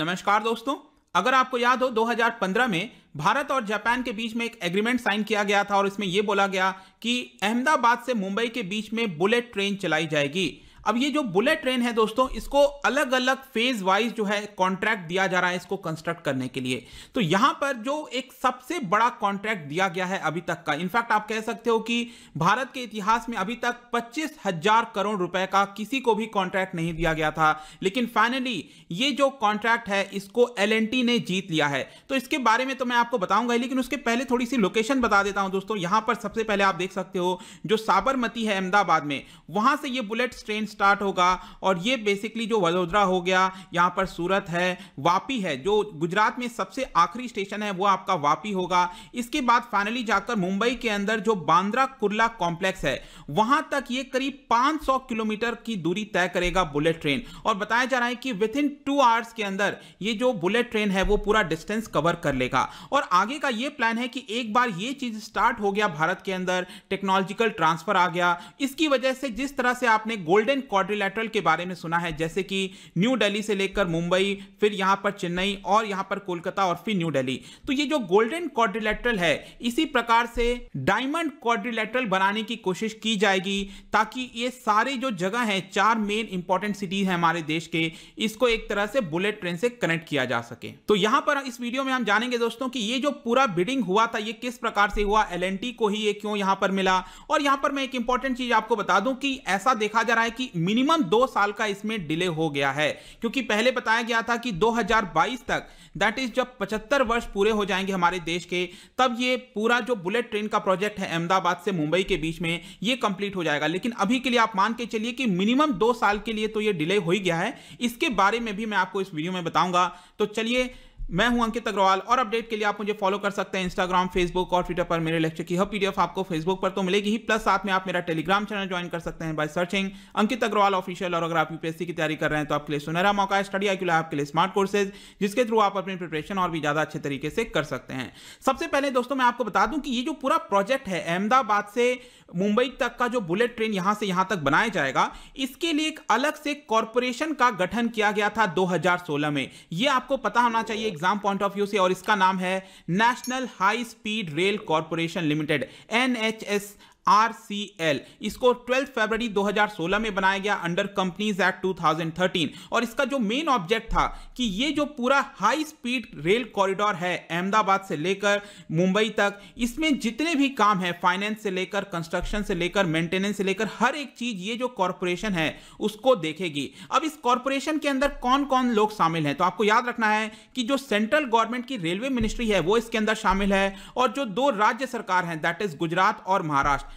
नमस्कार दोस्तों अगर आपको याद हो 2015 में भारत और जापान के बीच में एक एग्रीमेंट साइन किया गया था और इसमें यह बोला गया कि अहमदाबाद से मुंबई के बीच में बुलेट ट्रेन चलाई जाएगी अब ये जो बुलेट ट्रेन है दोस्तों इसको अलग अलग फेज वाइज जो है कॉन्ट्रैक्ट दिया जा रहा है इसको कंस्ट्रक्ट करने के लिए तो यहां पर जो एक सबसे बड़ा कॉन्ट्रैक्ट दिया गया है अभी तक का इनफैक्ट आप कह सकते हो कि भारत के इतिहास में अभी तक पच्चीस हजार करोड़ रुपए का किसी को भी कॉन्ट्रैक्ट नहीं दिया गया था लेकिन फाइनली ये जो कॉन्ट्रैक्ट है इसको एल ने जीत लिया है तो इसके बारे में तो मैं आपको बताऊंगा लेकिन उसके पहले थोड़ी सी लोकेशन बता देता हूं दोस्तों यहां पर सबसे पहले आप देख सकते हो जो साबरमती है अहमदाबाद में वहां से ये बुलेट ट्रेन स्टार्ट होगा और ये बेसिकली जो वडोदरा हो गया यहाँ पर सूरत है वापी है जो गुजरात में सबसे आखिरी स्टेशन है वो आपका वापी होगा इसके बाद फाइनली जाकर मुंबई के अंदर जो बांद्रा कुर्ला कॉम्प्लेक्स है वहां तक ये करीब 500 किलोमीटर की दूरी तय करेगा बुलेट ट्रेन और बताया जा रहा है कि विद इन टू आवर्स के अंदर ये जो बुलेट ट्रेन है वो पूरा डिस्टेंस कवर कर लेगा और आगे का ये प्लान है कि एक बार ये चीज स्टार्ट हो गया भारत के अंदर टेक्नोलॉजिकल ट्रांसफर आ गया इसकी वजह से जिस तरह से आपने गोल्डन इंडियन क्वाड्रिलेटरल के बारे में सुना है जैसे कि न्यू दिल्ली से लेकर मुंबई फिर यहाँ पर चेन्नई और यहाँ पर कोलकाता और फिर न्यू दिल्ली तो ये जो गोल्डन क्वाड्रिलेटरल है इसी प्रकार से डायमंड क्वाड्रिलेटरल बनाने की कोशिश की जाएगी ताकि ये सारे जो जगह हैं चार मेन इंपॉर्टेंट सिटीज हैं हमारे देश के इसको एक तरह से बुलेट ट्रेन से कनेक्ट किया जा सके तो यहाँ पर इस वीडियो में हम जानेंगे दोस्तों कि ये जो पूरा बिडिंग हुआ था ये किस प्रकार से हुआ एल को ही ये क्यों यहाँ पर मिला और यहाँ पर मैं एक इंपॉर्टेंट चीज आपको बता दूं कि ऐसा देखा जा रहा है कि मिनिमम दो साल का इसमें डिले हो गया है क्योंकि पहले बताया गया था कि 2022 तक दैट इज जब 75 वर्ष पूरे हो जाएंगे हमारे देश के तब ये पूरा जो बुलेट ट्रेन का प्रोजेक्ट है अहमदाबाद से मुंबई के बीच में ये कंप्लीट हो जाएगा लेकिन अभी के लिए आप मान के चलिए कि मिनिमम दो साल के लिए तो ये डिले हो ही गया है इसके बारे में भी मैं आपको इस वीडियो में बताऊंगा तो चलिए मैं हूं अंकित अग्रवाल और अपडेट के लिए आप मुझे फॉलो कर सकते हैं इंस्टाग्राम फेसबुक और ट्विटर पर मेरे लेक्चर की हर पीडीएफ आपको फेसबुक पर तो मिलेगी ही प्लस साथ में आप मेरा टेलीग्राम चैनल ज्वाइन कर सकते हैं by searching Ankit Agarwal official और अगर आप यूपीएससी की तैयारी कर रहे हैं तो आपके लिए सुनहरा मौका है स्टडी आई आपके लिए स्मार्ट कोर्सेज जिसके थ्रू आप अपनी प्रिपरेशन और भी ज्यादा अच्छे तरीके से कर सकते हैं सबसे पहले दोस्तों मैं आपको बता दूं कि ये जो पूरा प्रोजेक्ट है अहमदाबाद से मुंबई तक का जो बुलेट ट्रेन यहां से यहां तक बनाया जाएगा इसके लिए एक अलग से कॉरपोरेशन का गठन किया गया था 2016 में यह आपको पता होना चाहिए एग्जाम पॉइंट ऑफ व्यू से और इसका नाम है national high speed rail corporation limited NHS L इसको 12 फरवरी 2016 में बनाया गया अंडर कंपनीज एक्ट 2013 और इसका जो मेन ऑब्जेक्ट था कि ये जो पूरा हाई स्पीड रेल कॉरिडोर है अहमदाबाद से लेकर मुंबई तक इसमें जितने भी काम है फाइनेंस से लेकर कंस्ट्रक्शन से लेकर मेंटेनेंस से लेकर हर एक चीज ये जो कॉरपोरेशन है उसको देखेगी अब इस कॉरपोरेशन के अंदर कौन कौन लोग शामिल हैं तो आपको याद रखना है कि जो सेंट्रल गवर्नमेंट की रेलवे मिनिस्ट्री है वो इसके अंदर शामिल है और जो दो राज्य सरकार हैं दैट इज गुजरात और महाराष्ट्र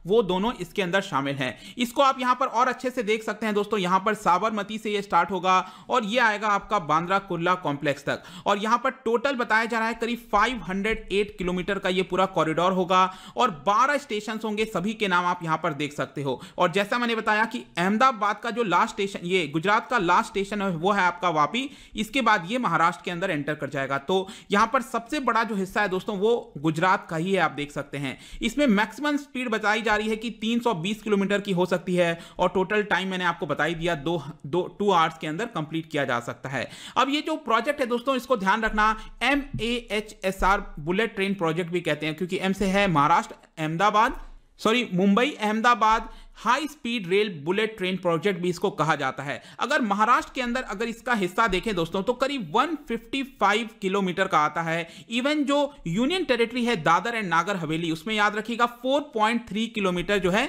वो दोनों इसके अंदर शामिल हैं इसको आप यहां पर और अच्छे से देख सकते हैं दोस्तों यहां पर साबरमती से ये स्टार्ट होगा और ये आएगा आपका बांद्रा कुर्ला कॉम्प्लेक्स तक और यहां पर टोटल बताया जा रहा है करीब 508 किलोमीटर का ये पूरा कॉरिडोर होगा और 12 स्टेशन होंगे सभी के नाम आप यहाँ पर देख सकते हो और जैसा मैंने बताया कि अहमदाबाद का जो लास्ट स्टेशन ये गुजरात का लास्ट स्टेशन है वो है आपका वापी इसके बाद ये महाराष्ट्र के अंदर एंटर कर जाएगा तो यहां पर सबसे बड़ा जो हिस्सा है दोस्तों वो गुजरात का ही है आप देख सकते हैं इसमें मैक्सिमम स्पीड बताई जा जा रही है कि 320 किलोमीटर की हो सकती है और टोटल टाइम मैंने आपको बताई दिया दो दो टू आवर्स के अंदर कंप्लीट किया जा सकता है अब ये जो प्रोजेक्ट है दोस्तों इसको ध्यान रखना M A H S R bullet train project भी कहते हैं क्योंकि एम से है Maharashtra Ahmedabad sorry Mumbai Ahmedabad high speed rail bullet train project भी इसको कहा जाता है अगर महाराष्ट्र के अंदर अगर इसका हिस्सा देखें दोस्तों तो करीब 155 किलोमीटर का आता है इवन जो यूनियन टेरिटरी है दादर एंड नागर हवेली उसमें याद रखिएगा 4.3 किलोमीटर जो है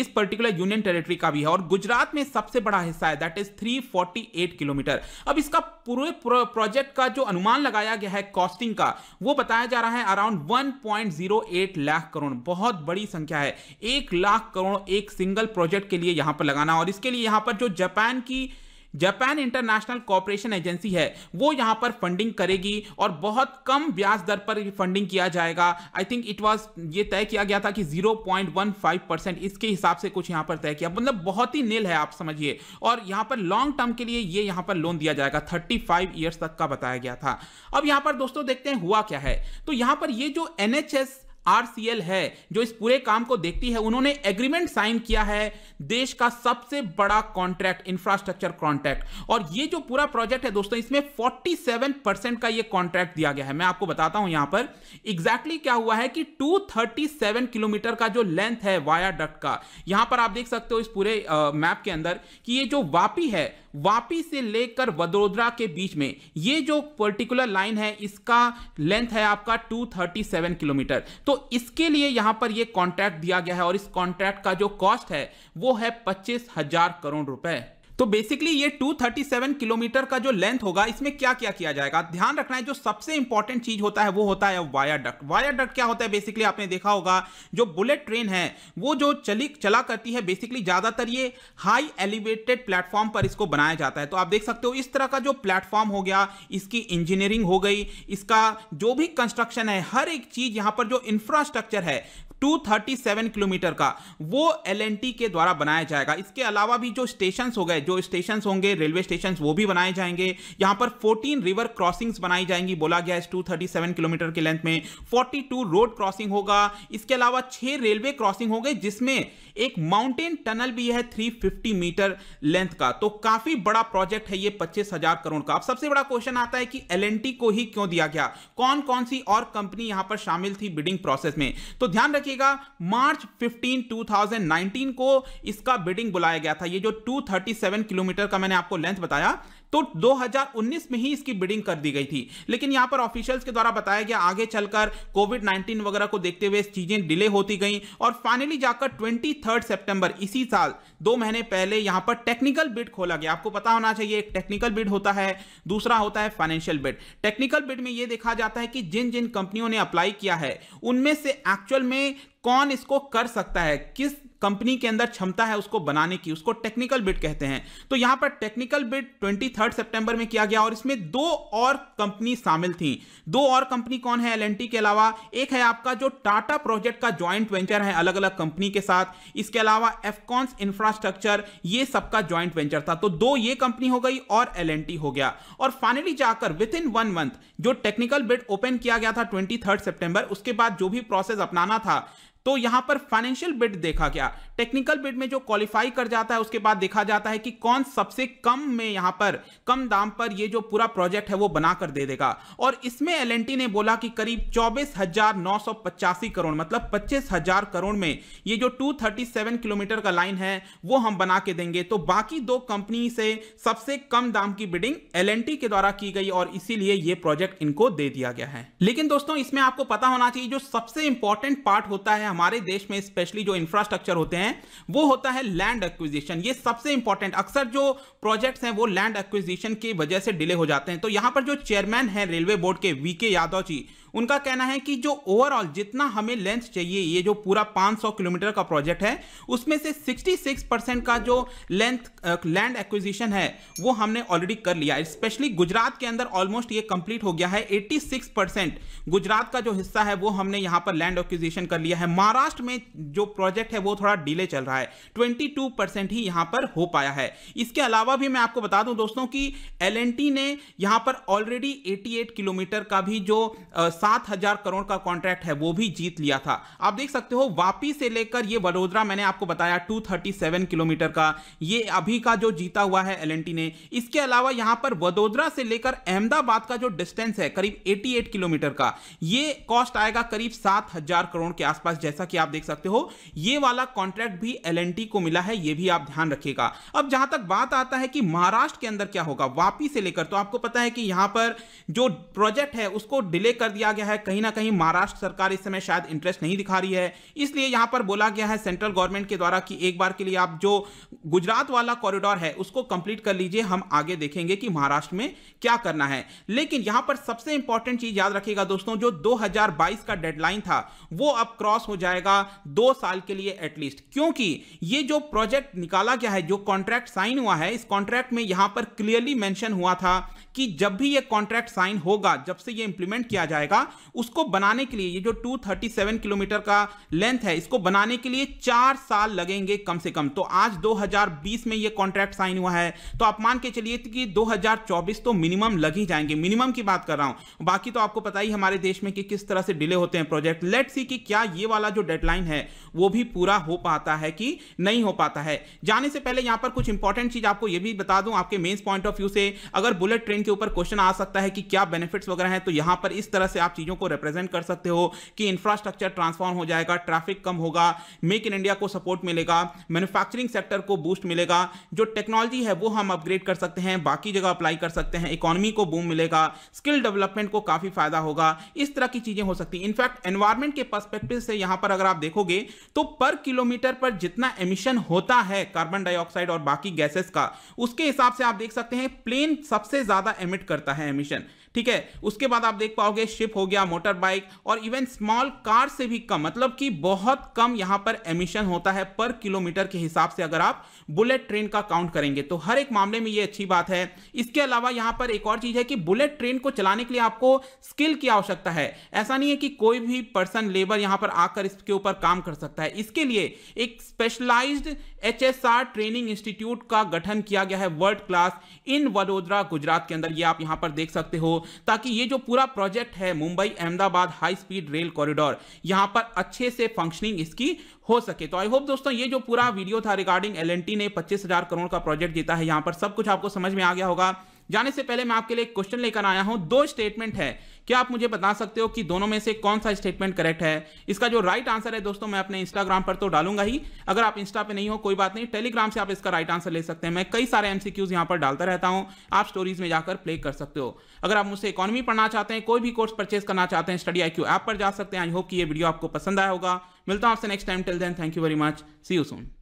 इस पर्टिकुलर यूनियन टेरिटरी का भी है और गुजरात में सबसे बड़ा हिस्सा है दैट इज थ्री किलोमीटर अब इसका पूरे प्रोजेक्ट का जो अनुमान लगाया गया है कॉस्टिंग का वो बताया जा रहा है अराउंड वन लाख करोड़ बहुत बड़ी संख्या है एक लाख करोड़ एक सिंगल प्रोजेक्ट के लिए यहां पर लगाना और इसके लिए यहां पर जो जापान की जापान इंटरनेशनल कॉपरेशन एजेंसी है वो यहाँ पर फंडिंग करेगी और बहुत कम ब्याज दर पर फंडिंग किया जाएगा आई थिंक इट वॉज ये तय किया गया था कि 0.15 परसेंट इसके हिसाब से कुछ यहाँ पर तय किया मतलब बहुत ही नील है आप समझिए और यहाँ पर लॉन्ग टर्म के लिए ये यहाँ पर लोन दिया जाएगा 35 फाइव ईयर्स तक का बताया गया था अब यहाँ पर दोस्तों देखते हैं हुआ क्या है तो यहाँ पर ये जो एनएचएस आरसीएल है जो इस पूरे काम को देखती है उन्होंने एग्रीमेंट साइन किया है देश का सबसे बड़ा कॉन्ट्रैक्ट इंफ्रास्ट्रक्चर कॉन्ट्रैक्ट और ये जो पूरा प्रोजेक्ट है दोस्तों इसमें 47 परसेंट का ये कॉन्ट्रैक्ट दिया गया है मैं आपको बताता हूं यहां पर एग्जैक्टली exactly क्या हुआ है कि 237 किलोमीटर का जो लेंथ है वाया डक्ट का यहां पर आप देख सकते हो इस पूरे मैप के अंदर कि ये जो वापी है वापी से लेकर वडोदरा के बीच में ये जो पर्टिकुलर लाइन है इसका लेंथ है आपका 237 किलोमीटर तो इसके लिए यहां पर ये कॉन्ट्रैक्ट दिया गया है और इस कॉन्ट्रैक्ट का जो कॉस्ट है वो है पच्चीस हजार करोड़ रुपए तो बेसिकली ये 237 किलोमीटर का जो लेंथ होगा इसमें क्या क्या किया जाएगा ध्यान रखना है जो सबसे इंपॉर्टेंट चीज होता है वो होता है वायर वायर डक्ट क्या होता है बेसिकली आपने देखा होगा जो बुलेट ट्रेन है वो जो चली चला करती है बेसिकली ज्यादातर ये हाई एलिवेटेड प्लेटफॉर्म पर इसको बनाया जाता है तो आप देख सकते हो इस तरह का जो प्लेटफॉर्म हो गया इसकी इंजीनियरिंग हो गई इसका जो भी कंस्ट्रक्शन है हर एक चीज यहां पर जो इंफ्रास्ट्रक्चर है 237 किलोमीटर का वो एल के द्वारा बनाया जाएगा इसके अलावा भी जो स्टेशन हो गए जो स्टेशन होंगे रेलवे स्टेशन वो भी बनाए जाएंगे यहां पर 14 रिवर क्रॉसिंग्स बनाई जाएंगी बोला गया इस 237 किलोमीटर के लेंथ में 42 रोड क्रॉसिंग होगा इसके अलावा छह रेलवे क्रॉसिंग होंगे जिसमें एक माउंटेन टनल भी है थ्री मीटर लेंथ का तो काफी बड़ा प्रोजेक्ट है ये पच्चीस हजार करोड़ का अब सबसे बड़ा क्वेश्चन आता है कि एल को ही क्यों दिया गया कौन कौन सी और कंपनी यहां पर शामिल थी बिडिंग प्रोसेस में तो ध्यान रखिए रखिएगा मार्च 15 2019 को इसका बिडिंग बुलाया गया था ये जो 237 किलोमीटर का मैंने आपको लेंथ बताया तो 2019 में ही इसकी बिडिंग कर दी गई थी लेकिन यहां पर ऑफिशियल्स के द्वारा बताया गया आगे चलकर कोविड 19 वगैरह को देखते हुए चीजें डिले होती गई और फाइनली जाकर ट्वेंटी सितंबर इसी साल दो महीने पहले यहां पर टेक्निकल बिड खोला गया आपको पता होना चाहिए एक टेक्निकल बिड होता है दूसरा होता है फाइनेंशियल बिड टेक्निकल बिड में यह देखा जाता है कि जिन जिन कंपनियों ने अप्लाई किया है उनमें से एक्चुअल में कौन इसको कर सकता है किस कंपनी के अंदर क्षमता है उसको बनाने की उसको टेक्निकल बिट कहते हैं तो यहां पर टेक्निकल बिट 23 सितंबर में किया गया और इसमें दो और कंपनी शामिल थी दो और कंपनी कौन है एल के अलावा एक है आपका जो टाटा प्रोजेक्ट का ज्वाइंट वेंचर है अलग अलग कंपनी के साथ इसके अलावा एफकॉन्स इंफ्रास्ट्रक्चर ये सबका ज्वाइंट वेंचर था तो दो ये कंपनी हो गई और एल हो गया और फाइनली जाकर विद इन वन मंथ जो टेक्निकल बिट ओपन किया गया था ट्वेंटी सेप्टेंबर उसके बाद जो भी प्रोसेस अपनाना था तो यहां पर फाइनेंशियल बिट देखा क्या टेक्निकल बिड में जो क्वालिफाई कर जाता है उसके बाद देखा जाता है कि कौन सबसे कम में यहां पर कम दाम पर ये जो पूरा प्रोजेक्ट है वो बना कर दे देगा और इसमें एल ने बोला कि करीब चौबीस करोड़ मतलब पच्चीस करोड़ में ये जो 237 किलोमीटर का लाइन है वो हम बना के देंगे तो बाकी दो कंपनी से सबसे कम दाम की बिडिंग एल के द्वारा की गई और इसीलिए ये प्रोजेक्ट इनको दे दिया गया है लेकिन दोस्तों इसमें आपको पता होना चाहिए जो सबसे इंपॉर्टेंट पार्ट होता है हमारे देश में स्पेशली जो इंफ्रास्ट्रक्चर होते हैं हैं वो होता है लैंड एक्विजिशन ये सबसे इंपॉर्टेंट अक्सर जो प्रोजेक्ट्स हैं वो लैंड एक्विजिशन की वजह से डिले हो जाते हैं तो यहाँ पर जो चेयरमैन हैं रेलवे बोर्ड के वी के यादव जी उनका कहना है कि जो ओवरऑल जितना हमें लेंथ चाहिए ये जो पूरा 500 किलोमीटर का प्रोजेक्ट है उसमें से 66 परसेंट का जो लेंथ लैंड एक्विजिशन है वो हमने ऑलरेडी कर लिया स्पेशली गुजरात के अंदर ऑलमोस्ट ये कंप्लीट हो गया है 86 परसेंट गुजरात का जो हिस्सा है वो हमने यहाँ पर लैंड एक्विजिशन कर लिया है महाराष्ट्र में जो प्रोजेक्ट है वो थोड़ा डिले चल रहा है ट्वेंटी परसेंट ही यहाँ पर हो पाया है इसके अलावा भी मैं आपको बता दूं दोस्तों की एल ने यहाँ पर ऑलरेडी एटी किलोमीटर का भी जो सात हजार करोड़ का कॉन्ट्रैक्ट है वो भी जीत लिया था आप देख सकते हो वापी से लेकर ये वडोदरा मैंने आपको बताया 237 किलोमीटर का ये अभी का जो जीता हुआ है एल ने इसके अलावा यहां पर वडोदरा से लेकर अहमदाबाद का जो डिस्टेंस है करीब 88 किलोमीटर का ये कॉस्ट आएगा करीब सात करोड़ के आसपास जैसा कि आप देख सकते हो ये वाला कॉन्ट्रैक्ट भी एल को मिला है ये भी आप ध्यान रखिएगा अब जहां तक बात आता है कि महाराष्ट्र के अंदर क्या होगा वापी से लेकर तो आपको पता है कि यहां पर जो प्रोजेक्ट है उसको डिले कर दिया दिया गया है कहीं ना कहीं महाराष्ट्र सरकार इस समय शायद इंटरेस्ट नहीं दिखा रही है इसलिए यहां पर बोला गया है सेंट्रल गवर्नमेंट के द्वारा कि एक बार के लिए आप जो गुजरात वाला कॉरिडोर है उसको कंप्लीट कर लीजिए हम आगे देखेंगे कि महाराष्ट्र में क्या करना है लेकिन यहां पर सबसे इंपॉर्टेंट चीज याद रखेगा दोस्तों जो दो का डेडलाइन था वो अब क्रॉस हो जाएगा दो साल के लिए एटलीस्ट क्योंकि ये जो प्रोजेक्ट निकाला गया है जो कॉन्ट्रैक्ट साइन हुआ है इस कॉन्ट्रैक्ट में यहां पर क्लियरली मेंशन हुआ था कि जब भी ये कॉन्ट्रैक्ट साइन होगा जब से ये इंप्लीमेंट किया जाएगा होगा उसको बनाने के लिए ये जो 237 किलोमीटर का लेंथ है इसको बनाने के लिए चार साल लगेंगे कम से कम तो आज 2020 में ये कॉन्ट्रैक्ट साइन हुआ है तो आप मान के चलिए कि 2024 तो मिनिमम लग ही जाएंगे मिनिमम की बात कर रहा हूं बाकी तो आपको पता ही हमारे देश में कि किस तरह से डिले होते हैं प्रोजेक्ट लेट सी कि क्या ये वाला जो डेडलाइन है वो भी पूरा हो पाता है कि नहीं हो पाता है जाने से पहले यहां पर कुछ इंपॉर्टेंट चीज आपको ये भी बता दूं आपके मेन्स पॉइंट ऑफ व्यू से अगर बुलेट ट्रेन के ऊपर क्वेश्चन आ सकता है कि क्या बेनिफिट्स वगैरह हैं तो यहां पर इस तरह से आप आप चीज़ों को रिप्रेजेंट कर सकते हो कि इंफ्रास्ट्रक्चर ट्रांसफॉर्म हो जाएगा ट्रैफिक कम होगा मेक इन इंडिया को सपोर्ट मिलेगा मैन्युफैक्चरिंग सेक्टर को बूस्ट मिलेगा जो टेक्नोलॉजी है वो हम अपग्रेड कर सकते हैं बाकी जगह अप्लाई कर सकते हैं इकोनॉमी को बूम मिलेगा स्किल डेवलपमेंट को काफ़ी फायदा होगा इस तरह की चीज़ें हो सकती हैं इनफैक्ट एनवायरमेंट के पर्सपेक्टिव से यहां पर अगर आप देखोगे तो पर किलोमीटर पर जितना एमिशन होता है कार्बन डाइऑक्साइड और बाकी गैसेस का उसके हिसाब से आप देख सकते हैं प्लेन सबसे ज़्यादा एमिट करता है एमिशन ठीक है उसके बाद आप देख पाओगे शिप हो गया मोटर बाइक और इवन स्मॉल कार से भी कम मतलब कि बहुत कम यहां पर एमिशन होता है पर किलोमीटर के हिसाब से अगर आप बुलेट ट्रेन का काउंट करेंगे तो हर एक मामले में ये अच्छी बात है इसके अलावा यहां पर एक और चीज़ है कि बुलेट ट्रेन को चलाने के लिए आपको स्किल की आवश्यकता है ऐसा नहीं है कि कोई भी पर्सन लेबर यहां पर आकर इसके ऊपर काम कर सकता है इसके लिए एक स्पेशलाइज एच ट्रेनिंग इंस्टीट्यूट का गठन किया गया है world class in Vadodara Gujarat के अंदर ये आप यहां पर देख सकते हो ताकि ये जो पूरा प्रोजेक्ट है Mumbai Ahmedabad high speed rail corridor यहां पर अच्छे से फंक्शनिंग इसकी हो सके तो आई होप दोस्तों ये जो पूरा वीडियो था रिगार्डिंग एल ने पच्चीस करोड़ का प्रोजेक्ट जीता है यहां पर सब कुछ आपको समझ में आ गया होगा जाने से पहले मैं आपके लिए क्वेश्चन लेकर आया हूं दो स्टेटमेंट है क्या आप मुझे बता सकते हो कि दोनों में से कौन सा स्टेटमेंट करेक्ट है इसका जो राइट आंसर है दोस्तों मैं अपने इंस्टाग्राम पर तो डालूंगा ही अगर आप इंस्टा पे नहीं हो कोई बात नहीं टेलीग्राम से आप इसका राइट आंसर ले सकते हैं मैं कई सारे एमसीक्यूज यहां पर डालता रहता हूं आप स्टोरीज में जाकर प्ले कर सकते हो अगर आप मुझसे इकोनॉमी पढ़ना चाहते हैं कोई भी कोर्स परचेस करना चाहते हैं स्टडी आई ऐप पर जा सकते हैं आई होप कि ये वीडियो आपको पसंद आया होगा मिलता हूं आपसे next time till then thank you very much see you soon